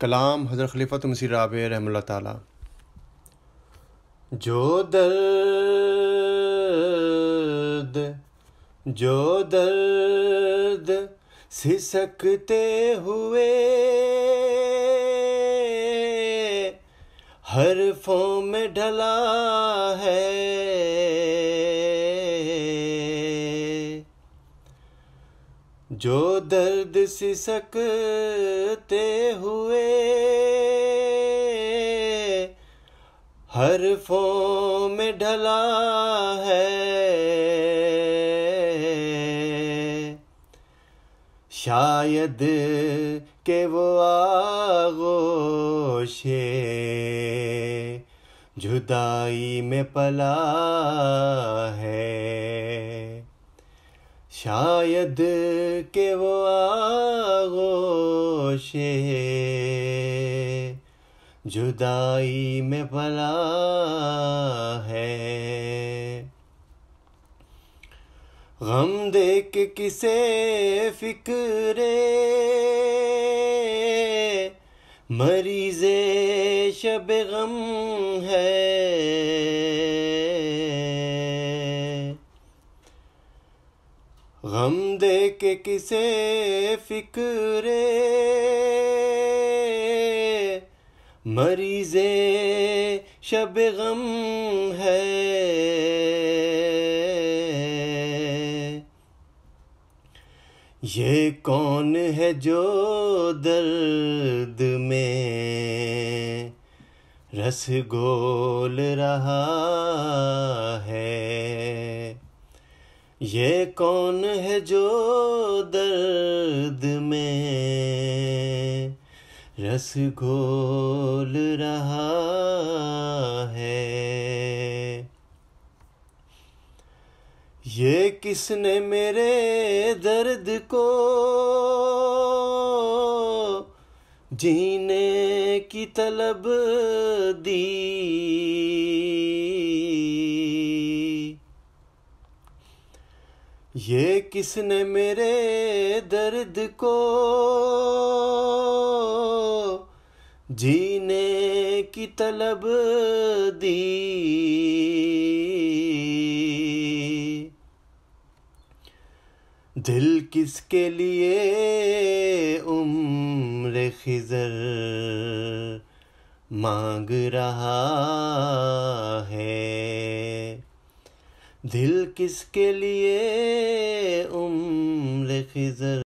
कलाम हज़र खलीफत मसी राब रहम तो जो दर्द जो दर्द सिसकते हुए हर फो में ढला है जो दर्द सिसकते हुए हर फो में ढला है शायद के वो आगोशे जुदाई में पला है शायद के वो आगोशे जुदाई में भला है गम देख किसे फिक्रे मरीजे शब गम है गम दे के किसे फिक्रे मरीजे शब गम है ये कौन है जो दर्द में रस गोल रहा ये कौन है जो दर्द में रस घोल रहा है ये किसने मेरे दर्द को जीने की तलब दी ये किसने मेरे दर्द को जीने की तलब दी दिल किसके लिए उम्र खिजर मांग रहा है दिल किसके लिए उम्र खिजर